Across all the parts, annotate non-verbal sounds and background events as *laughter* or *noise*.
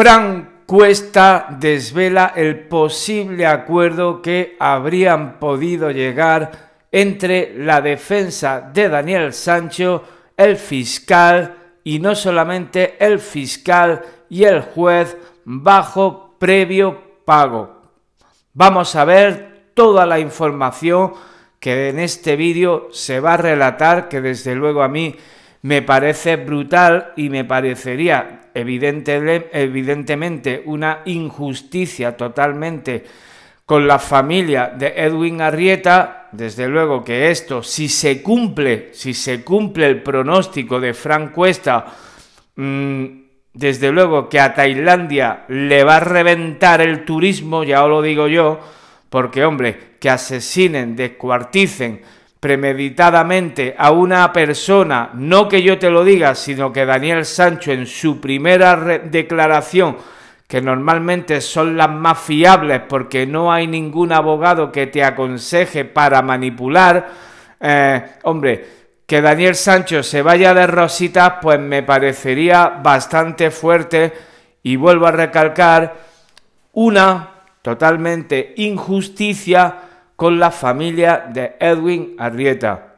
Fran Cuesta desvela el posible acuerdo que habrían podido llegar entre la defensa de Daniel Sancho, el fiscal y no solamente el fiscal y el juez bajo previo pago. Vamos a ver toda la información que en este vídeo se va a relatar, que desde luego a mí me parece brutal y me parecería evidentemente una injusticia totalmente con la familia de Edwin Arrieta, desde luego que esto, si se cumple, si se cumple el pronóstico de Frank Cuesta, mm, desde luego que a Tailandia le va a reventar el turismo, ya os lo digo yo, porque hombre, que asesinen, descuarticen, premeditadamente a una persona, no que yo te lo diga, sino que Daniel Sancho en su primera declaración, que normalmente son las más fiables porque no hay ningún abogado que te aconseje para manipular, eh, hombre, que Daniel Sancho se vaya de rositas, pues me parecería bastante fuerte y vuelvo a recalcar una totalmente injusticia con la familia de Edwin Arrieta.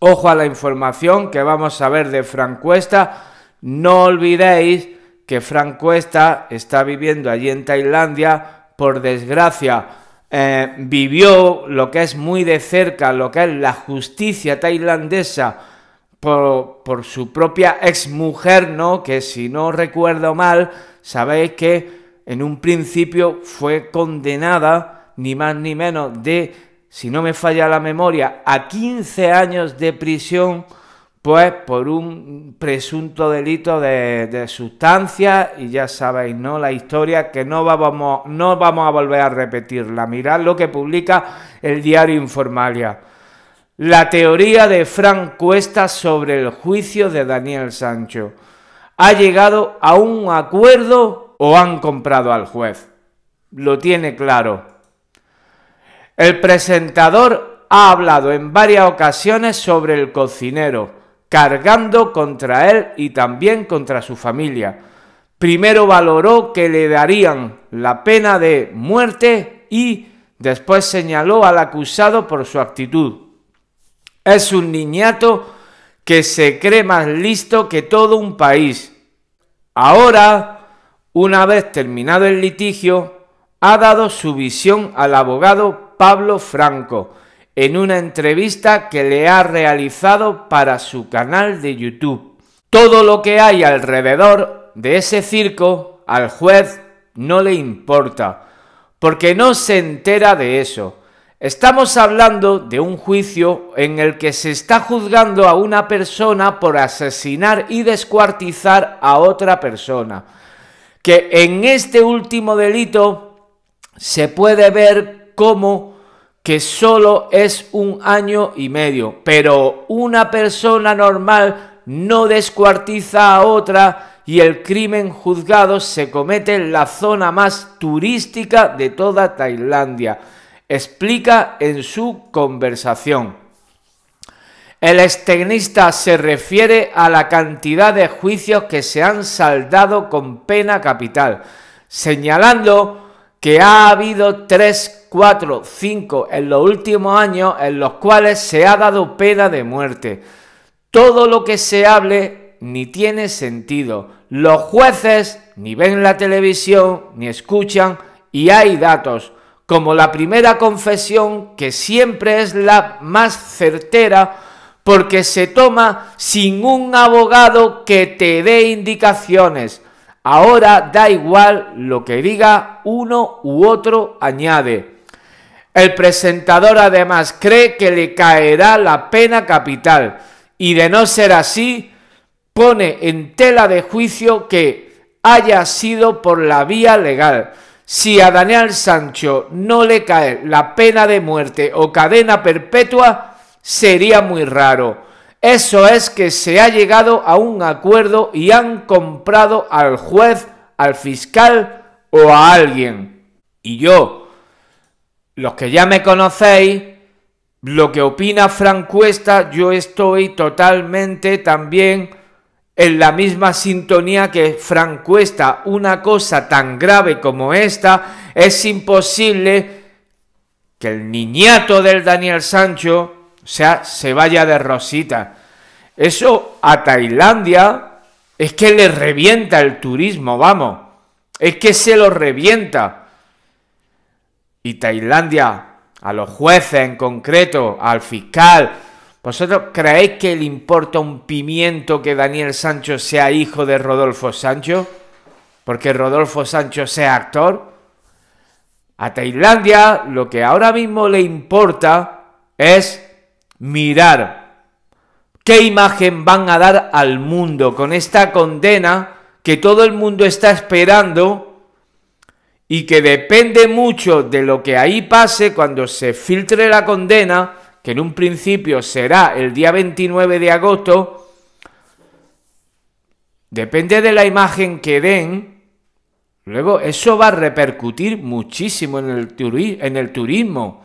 Ojo a la información que vamos a ver de Cuesta, No olvidéis que Cuesta está viviendo allí en Tailandia, por desgracia, eh, vivió lo que es muy de cerca, lo que es la justicia tailandesa por, su propia exmujer, ¿no? Que si no recuerdo mal, sabéis que en un principio fue condenada ni más ni menos de, si no me falla la memoria, a 15 años de prisión, pues por un presunto delito de, sustancia, y ya sabéis, ¿no? La historia que no vamos, no vamos a volver a repetirla. Mirad lo que publica el diario Informalia. La teoría de Frank Cuesta sobre el juicio de Daniel Sancho. ¿Ha llegado a un acuerdo o han comprado al juez? Lo tiene claro. El presentador ha hablado en varias ocasiones sobre el cocinero, cargando contra él y también contra su familia. Primero valoró que le darían la pena de muerte y después señaló al acusado por su actitud. Es un niñato que se cree más listo que todo un país. Ahora, una vez terminado el litigio, ha dado su visión al abogado Pablo Franco en una entrevista que le ha realizado para su canal de YouTube. Todo lo que hay alrededor de ese circo al juez no le importa, porque no se entera de eso. Estamos hablando de un juicio en el que se está juzgando a una persona por asesinar y descuartizar a otra persona, que en este último delito se puede ver como que solo es un año y medio, pero una persona normal no descuartiza a otra y el crimen juzgado se comete en la zona más turística de toda Tailandia, explica en su conversación. El extenista se refiere a la cantidad de juicios que se han saldado con pena capital, señalando que ha habido 3, 4, 5 en los últimos años en los cuales se ha dado pena de muerte. Todo lo que se hable ni tiene sentido. Los jueces ni ven la televisión, ni escuchan, y hay datos, como la primera confesión, que siempre es la más certera, porque se toma sin un abogado que te dé indicaciones. Ahora da igual lo que diga uno u otro, añade. El presentador además cree que le caerá la pena capital y de no ser así, pone en tela de juicio que haya sido por la vía legal. Si a Daniel Sancho no le cae la pena de muerte o cadena perpetua, sería muy raro. Eso es que se ha llegado a un acuerdo y han comprado al juez, al fiscal o a alguien. Y yo, los que ya me conocéis, lo que opina Francuesta, yo estoy totalmente también en la misma sintonía que Francuesta. Una cosa tan grave como esta es imposible que el niñato del Daniel Sancho o sea, se vaya de rosita. Eso a Tailandia es que le revienta el turismo, vamos. Es que se lo revienta. Y Tailandia, a los jueces en concreto, al fiscal, ¿vosotros creéis que le importa un pimiento que Daniel Sancho sea hijo de Rodolfo Sancho? Porque Rodolfo Sancho sea actor. A Tailandia lo que ahora mismo le importa es mirar qué imagen van a dar al mundo con esta condena que todo el mundo está esperando y que depende mucho de lo que ahí pase cuando se filtre la condena, que en un principio será el día 29 de agosto, depende de la imagen que den, luego eso va a repercutir muchísimo en el, en el turismo.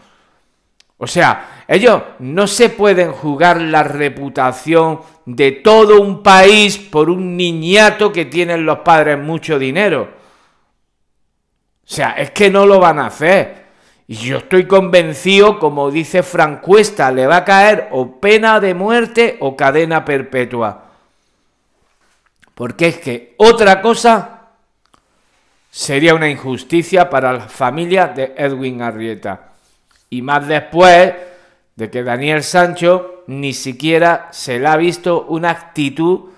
O sea, ellos no se pueden jugar la reputación de todo un país por un niñato que tienen los padres mucho dinero. O sea, es que no lo van a hacer. Y yo estoy convencido, como dice Cuesta, le va a caer o pena de muerte o cadena perpetua. Porque es que otra cosa sería una injusticia para la familia de Edwin Arrieta. Y más después de que Daniel Sancho ni siquiera se le ha visto una actitud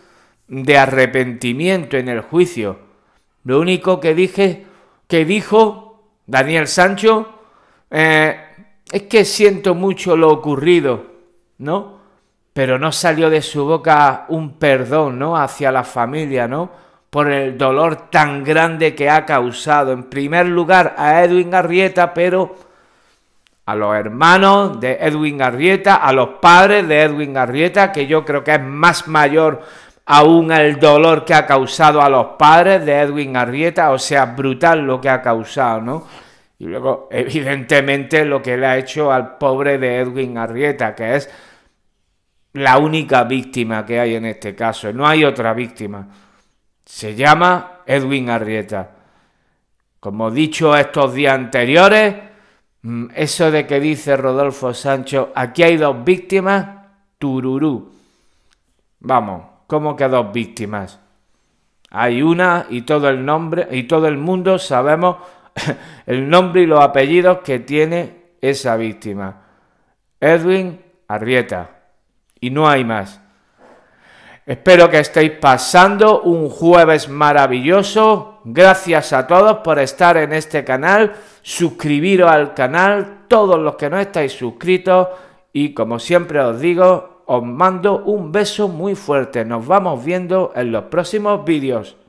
de arrepentimiento en el juicio. Lo único que dije, que dijo Daniel Sancho, eh, es que siento mucho lo ocurrido, ¿no? Pero no salió de su boca un perdón, ¿no? Hacia la familia, ¿no? Por el dolor tan grande que ha causado, en primer lugar a Edwin Garrieta, pero a los hermanos de Edwin Arrieta, a los padres de Edwin Arrieta... que yo creo que es más mayor aún el dolor que ha causado a los padres de Edwin Arrieta... o sea, brutal lo que ha causado, ¿no? Y luego, *laughs* evidentemente, lo que le ha hecho al pobre de Edwin Arrieta... que es la única víctima que hay en este caso, no hay otra víctima. Se llama Edwin Arrieta. Como dicho estos días anteriores, Mm, eso de que dice Rodolfo Sancho, aquí hay dos víctimas, tururú. Vamos, ¿cómo que dos víctimas? Hay una y todo el nombre y todo el mundo sabemos *laughs* el nombre y los apellidos que tiene esa víctima. Edwin Arrieta. Y no hay más. Espero que estéis pasando un jueves maravilloso. Gracias a todos por estar en este canal. Suscribiros al canal, todos los que no estáis suscritos. Y como siempre os digo, os mando un beso muy fuerte. Nos vamos viendo en los próximos vídeos.